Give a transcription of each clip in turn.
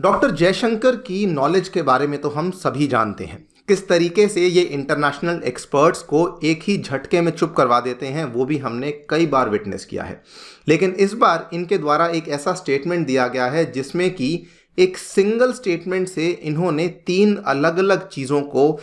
doctor Jaishankar की knowledge के बारे में तो हम सभी जानते हैं किस तरीके से ये इंटरनेशनल एक्सपर्ट्स को एक ही झटके में चुप करवा देते हैं वो भी हमने कई बार विटनेस किया है लेकिन इस बार इनके द्वारा एक ऐसा स्टेटमेंट दिया गया है जिसमें कि एक सिंगल स्टेटमेंट से इन्होंने तीन अलग अलग चीज़ों को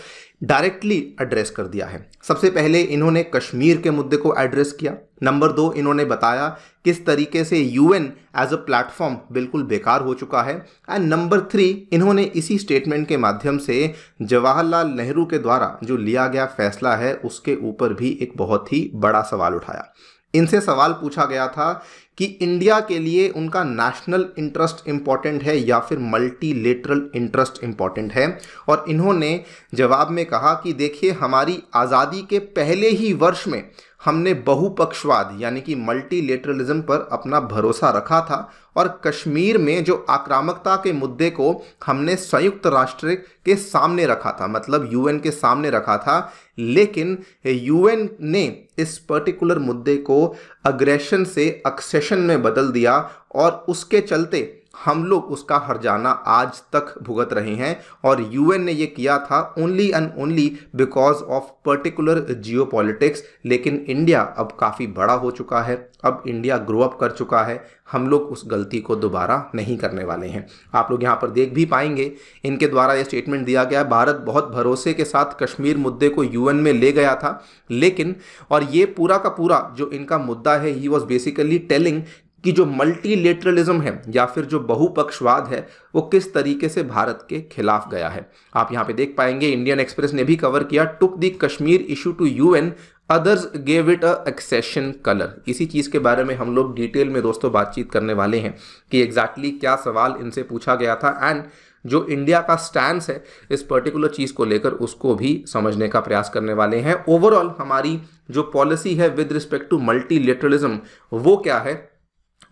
डायरेक्टली एड्रेस कर दिया है सबसे पहले इन्होंने कश्मीर के मुद्दे को एड्रेस किया नंबर दो इन्होंने बताया किस तरीके से यूएन एज अ प्लेटफॉर्म बिल्कुल बेकार हो चुका है एंड नंबर थ्री इन्होंने इसी स्टेटमेंट के माध्यम से जवाहरलाल नेहरू के द्वारा जो लिया गया फैसला है उसके ऊपर भी एक बहुत ही बड़ा सवाल उठाया इनसे सवाल पूछा गया था कि इंडिया के लिए उनका नेशनल इंटरेस्ट इम्पॉर्टेंट है या फिर मल्टीलेटरल इंटरेस्ट इम्पॉर्टेंट है और इन्होंने जवाब में कहा कि देखिए हमारी आज़ादी के पहले ही वर्ष में हमने बहुपक्षवाद यानी कि मल्टीलेटरलिज्म पर अपना भरोसा रखा था और कश्मीर में जो आक्रामकता के मुद्दे को हमने संयुक्त राष्ट्र के सामने रखा था मतलब यूएन के सामने रखा था लेकिन यूएन ने इस पर्टिकुलर मुद्दे को अग्रेशन से अक्सेशन में बदल दिया और उसके चलते हम लोग उसका हरजाना आज तक भुगत रहे हैं और यूएन ने ये किया था only and only because of particular जियो लेकिन इंडिया अब काफ़ी बड़ा हो चुका है अब इंडिया ग्रो अप कर चुका है हम लोग उस गलती को दोबारा नहीं करने वाले हैं आप लोग यहाँ पर देख भी पाएंगे इनके द्वारा यह स्टेटमेंट दिया गया भारत बहुत भरोसे के साथ कश्मीर मुद्दे को यूएन में ले गया था लेकिन और ये पूरा का पूरा जो इनका मुद्दा है ही वॉज बेसिकली टेलिंग कि जो मल्टीलेटरलिज्म है या फिर जो बहुपक्षवाद है वो किस तरीके से भारत के खिलाफ गया है आप यहाँ पे देख पाएंगे इंडियन एक्सप्रेस ने भी कवर किया took the Kashmir issue to UN others gave it a accession colour इसी चीज़ के बारे में हम लोग डिटेल में दोस्तों बातचीत करने वाले हैं कि एग्जैक्टली exactly क्या सवाल इनसे पूछा गया था एंड जो इंडिया का स्टैंड है इस पर्टिकुलर चीज़ को लेकर उसको भी समझने का प्रयास करने वाले हैं ओवरऑल हमारी जो पॉलिसी है विद रिस्पेक्ट टू मल्टीलेटरलिज्म वो क्या है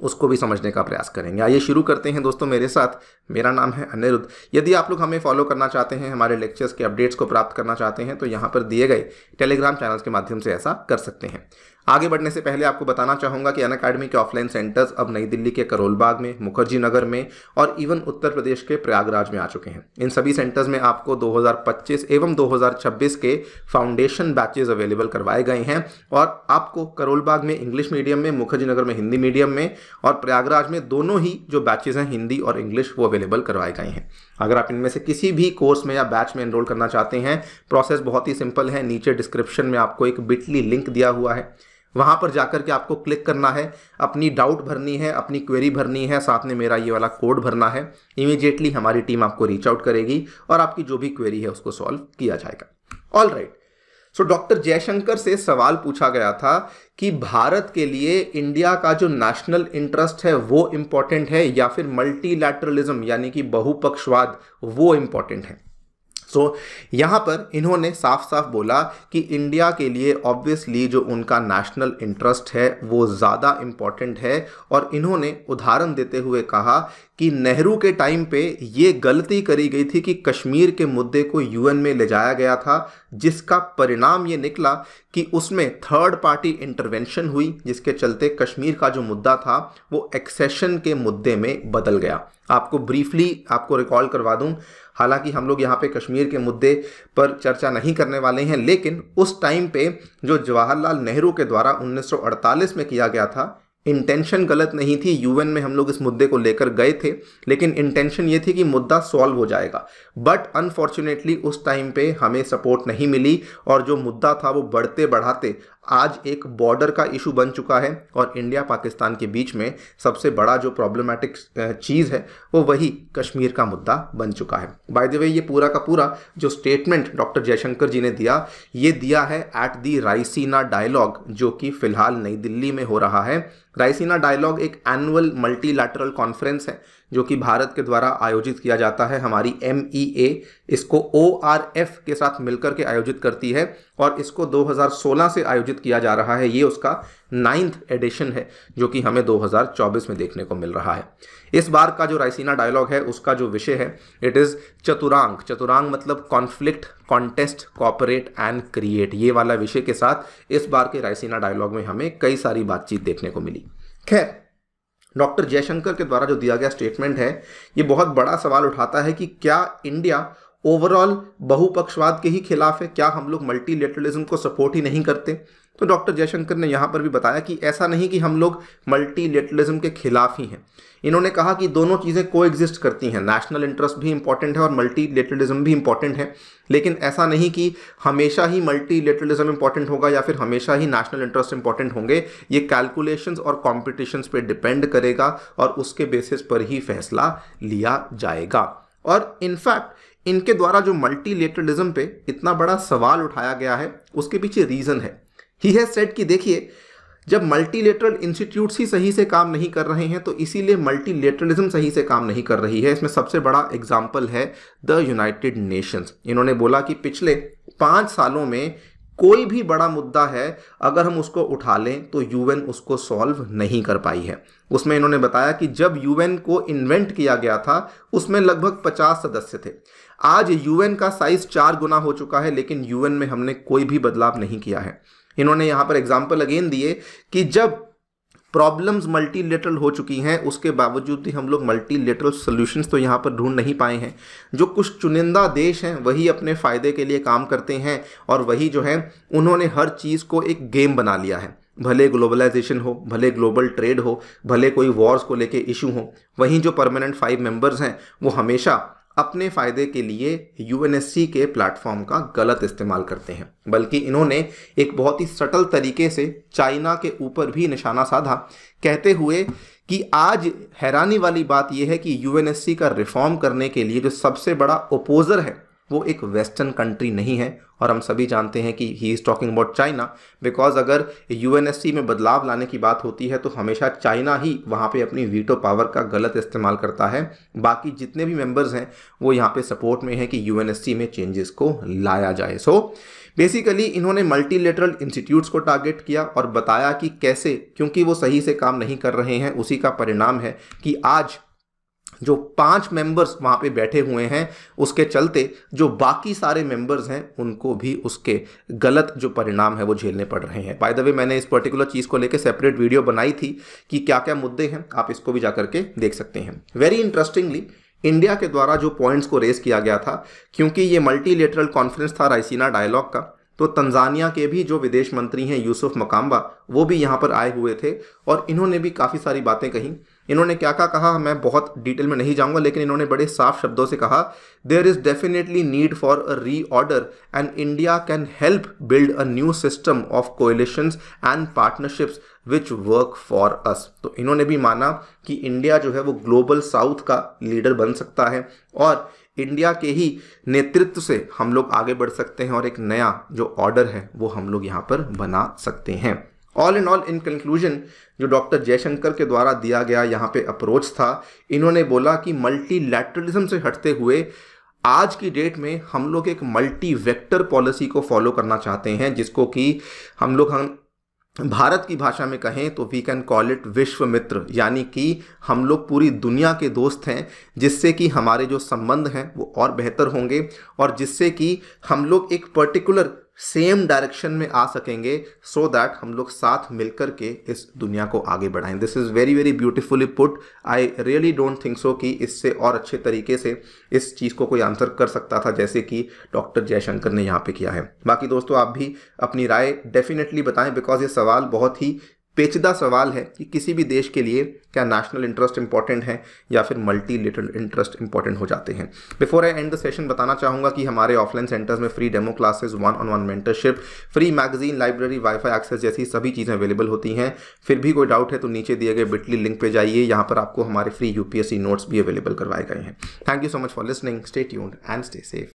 उसको भी समझने का प्रयास करेंगे आइए शुरू करते हैं दोस्तों मेरे साथ मेरा नाम है अनिरुद्ध यदि आप लोग हमें फॉलो करना चाहते हैं हमारे लेक्चर्स के अपडेट्स को प्राप्त करना चाहते हैं तो यहाँ पर दिए गए टेलीग्राम चैनल्स के माध्यम से ऐसा कर सकते हैं आगे बढ़ने से पहले आपको बताना चाहूँगा कि अन अकेडमी के ऑफलाइन सेंटर्स अब नई दिल्ली के करोलबाग में मुखर्जी नगर में और इवन उत्तर प्रदेश के प्रयागराज में आ चुके हैं इन सभी सेंटर्स में आपको 2025 एवं 2026 के फाउंडेशन बैचेज अवेलेबल करवाए गए हैं और आपको करोलबाग में इंग्लिश मीडियम में मुखर्जी नगर में हिंदी मीडियम में और प्रयागराज में दोनों ही जो बैचेज हैं हिंदी और इंग्लिश वो अवेलेबल करवाए गए हैं अगर आप इनमें से किसी भी कोर्स में या बैच में एनरोल करना चाहते हैं प्रोसेस बहुत ही सिंपल है नीचे डिस्क्रिप्शन में आपको एक बिटली लिंक दिया हुआ है वहां पर जाकर के आपको क्लिक करना है अपनी डाउट भरनी है अपनी क्वेरी भरनी है साथ में मेरा ये वाला कोड भरना है इमीजिएटली हमारी टीम आपको रीच आउट करेगी और आपकी जो भी क्वेरी है उसको सॉल्व किया जाएगा all right so doctor Jaishankar से सवाल पूछा गया था कि भारत के लिए इंडिया का जो नेशनल इंटरेस्ट है वो इम्पॉर्टेंट है या फिर मल्टीलैटरलिज्म यानी कि बहुपक्षवाद वो इम्पॉर्टेंट है सो so, यहाँ पर इन्होंने साफ साफ बोला कि इंडिया के लिए ऑब्वियसली जो उनका नेशनल इंटरेस्ट है वो ज़्यादा इम्पॉर्टेंट है और इन्होंने उदाहरण देते हुए कहा कि नेहरू के टाइम पे ये गलती करी गई थी कि कश्मीर के मुद्दे को यूएन में ले जाया गया था जिसका परिणाम ये निकला कि उसमें थर्ड पार्टी इंटरवेंशन हुई जिसके चलते कश्मीर का जो मुद्दा था वो एक्सेशन के मुद्दे में बदल गया आपको ब्रीफली आपको रिकॉल करवा दूं हालांकि हम लोग यहाँ पे कश्मीर के मुद्दे पर चर्चा नहीं करने वाले हैं लेकिन उस टाइम पे जो जवाहरलाल नेहरू के द्वारा 1948 में किया गया था इंटेंशन गलत नहीं थी यूएन में हम लोग इस मुद्दे को लेकर गए थे लेकिन इंटेंशन ये थी कि मुद्दा सॉल्व हो जाएगा बट अनफॉर्चुनेटली उस टाइम पे हमें सपोर्ट नहीं मिली और जो मुद्दा था वो बढ़ते बढ़ाते आज एक बॉर्डर का इशू बन चुका है और इंडिया पाकिस्तान के बीच में सबसे बड़ा जो प्रॉब्लमेटिक चीज़ है वो वही कश्मीर का मुद्दा बन चुका है बाय द वे ये पूरा का पूरा जो स्टेटमेंट डॉक्टर जयशंकर जी ने दिया ये दिया है एट दी राइसीना डायलॉग जो कि फिलहाल नई दिल्ली में हो रहा है राइसीना डायलॉग एक एनुअल मल्टीलैटरल कॉन्फ्रेंस है जो कि भारत के द्वारा आयोजित किया जाता है हमारी एम e इसको ओ के साथ मिलकर के आयोजित करती है और इसको 2016 से आयोजित किया जा रहा है ये उसका नाइन्थ एडिशन है जो कि हमें 2024 में देखने को मिल रहा है इस बार का जो रायसीना डायलॉग है उसका जो विषय है इट इज़ चतुरांग चतुरांग मतलब conflict contest cooperate and create ये वाला विषय के साथ इस बार के रायसीना डायलॉग में हमें कई सारी बातचीत देखने को मिली खैर डॉक्टर जयशंकर के द्वारा जो दिया गया स्टेटमेंट है ये बहुत बड़ा सवाल उठाता है कि क्या इंडिया ओवरऑल बहुपक्षवाद के ही खिलाफ है क्या हम लोग मल्टीलेटरलिज्म को सपोर्ट ही नहीं करते तो डॉक्टर जयशंकर ने यहाँ पर भी बताया कि ऐसा नहीं कि हम लोग मल्टीलेटरलिज्म के खिलाफ ही हैं इन्होंने कहा कि दोनों चीज़ें को एग्जिस्ट करती हैं नेशनल इंटरेस्ट भी इंपॉर्टेंट है और मल्टीलेटरलिज्म भी इंपॉर्टेंट है लेकिन ऐसा नहीं कि हमेशा ही मल्टीलेटरलिज्म इंपॉर्टेंट होगा या फिर हमेशा ही नेशनल इंटरेस्ट इंपॉर्टेंट होंगे ये कैलकुलेशंस और कॉम्पिटिशन्स पर डिपेंड करेगा और उसके बेसिस पर ही फैसला लिया जाएगा और इनफैक्ट इनके द्वारा जो मल्टी पे इतना बड़ा सवाल उठाया गया है उसके पीछे रीज़न है ही है सेट कि देखिए जब मल्टीलेटरल इंस्टीट्यूट्स ही सही से काम नहीं कर रहे हैं तो इसीलिए मल्टीलेटरलिज्म सही से काम नहीं कर रही है इसमें सबसे बड़ा एग्जाम्पल है द यूनाइटेड नेशंस इन्होंने बोला कि पिछले पाँच सालों में कोई भी बड़ा मुद्दा है अगर हम उसको उठा लें तो यूएन उसको सॉल्व नहीं कर पाई है उसमें इन्होंने बताया कि जब यूएन को इन्वेंट किया गया था उसमें लगभग 50 सदस्य थे आज यूएन का साइज चार गुना हो चुका है लेकिन यूएन में हमने कोई भी बदलाव नहीं किया है इन्होंने यहाँ पर एग्जाम्पल अगेन दिए कि जब प्रॉब्लम्स मल्टीलेटरल हो चुकी हैं उसके बावजूद भी हम लोग मल्टीलेटरल सॉल्यूशंस तो यहाँ पर ढूंढ नहीं पाए हैं जो कुछ चुनिंदा देश हैं वही अपने फ़ायदे के लिए काम करते हैं और वही जो है उन्होंने हर चीज़ को एक गेम बना लिया है भले ग्लोबलाइजेशन हो भले ग्लोबल ट्रेड हो भले कोई वॉर्स को लेके इशू हो वहीं जो परमानेंट फाइव मेंबर्स हैं वो हमेशा अपने फ़ायदे के लिए यू के प्लेटफॉर्म का गलत इस्तेमाल करते हैं बल्कि इन्होंने एक बहुत ही सटल तरीके से चाइना के ऊपर भी निशाना साधा कहते हुए कि आज हैरानी वाली बात यह है कि यू का रिफॉर्म करने के लिए जो सबसे बड़ा ओपोज़र है वो एक वेस्टर्न कंट्री नहीं है और हम सभी जानते हैं कि he is talking about China because अगर यू में बदलाव लाने की बात होती है तो हमेशा चाइना ही वहाँ पे अपनी वीटो पावर का गलत इस्तेमाल करता है बाकी जितने भी मेंबर्स हैं वो यहाँ पे सपोर्ट में हैं कि यू में चेंजेस को लाया जाए सो बेसिकली इन्होंने मल्टीलेटरल इंस्टीट्यूट्स को टारगेट किया और बताया कि कैसे क्योंकि वो सही से काम नहीं कर रहे हैं उसी का परिणाम है कि आज जो पांच मेंबर्स वहां पे बैठे हुए हैं उसके चलते जो बाकी सारे मेंबर्स हैं उनको भी उसके गलत जो परिणाम है वो झेलने पड़ रहे हैं बाय द वे मैंने इस पर्टिकुलर चीज़ को लेकर सेपरेट वीडियो बनाई थी कि क्या क्या मुद्दे हैं आप इसको भी जाकर के देख सकते हैं वेरी इंटरेस्टिंगली इंडिया के द्वारा जो पॉइंट्स को रेस किया गया था क्योंकि ये मल्टीलेटरल कॉन्फ्रेंस था रायसीना डायलॉग का तो तंजानिया के भी जो विदेश मंत्री हैं यूसुफ मकाम्बा वो भी यहाँ पर आए हुए थे और इन्होंने भी काफ़ी सारी बातें कहीं इन्होंने क्या कहा कहा मैं बहुत डिटेल में नहीं जाऊंगा लेकिन इन्होंने बड़े साफ शब्दों से कहा there is definitely need for a reorder and India can help build a new system of coalitions and partnerships which work for us तो इन्होंने भी माना कि इंडिया जो है वो ग्लोबल साउथ का लीडर बन सकता है और इंडिया के ही नेतृत्व से हम लोग आगे बढ़ सकते हैं और एक नया जो ऑर्डर है वो हम लोग यहाँ पर बना सकते हैं all in all in conclusion जो डॉक्टर जयशंकर के द्वारा दिया गया यहाँ पे अप्रोच था इन्होंने बोला कि मल्टीलैटरलिज्म से हटते हुए आज की डेट में हम लोग एक मल्टी वेक्टर पॉलिसी को फॉलो करना चाहते हैं जिसको कि हम लोग हम भारत की भाषा में कहें तो वी कैन कॉल इट विश्व मित्र यानी कि हम लोग पूरी दुनिया के दोस्त हैं जिससे कि हमारे जो संबंध हैं वो और बेहतर होंगे और जिससे कि हम लोग एक पर्टिकुलर सेम डायरेक्शन में आ सकेंगे सो so दैट हम लोग साथ मिलकर के इस दुनिया को आगे बढ़ाएं this is very very beautifully put I really don't think so कि इससे और अच्छे तरीके से इस चीज़ को कोई आंसर कर सकता था जैसे कि डॉक्टर जयशंकर ने यहाँ पे किया है बाकी दोस्तों आप भी अपनी राय डेफिनेटली बताएं बिकॉज ये सवाल बहुत ही पेचीदा सवाल है कि किसी भी देश के लिए क्या नेशनल इंटरेस्ट इंपॉर्टेंट है या फिर मल्टी लेटरल इंटरेस्ट इंपॉर्टेंट हो जाते हैं before I end the session बताना चाहूँगा कि हमारे ऑफलाइन सेंटर्स में free demo classes one on one mentorship free magazine library wifi access जैसी सभी चीज़ें अवेलेबल होती हैं फिर भी कोई डाउट है तो नीचे दिए गए बिटली लिंक पर जाइए यहाँ पर आपको हमारे फ्री यूपीएससी नोट्स भी अवेलेबल करवाए गए हैं thank you so much for listening stay tuned and stay safe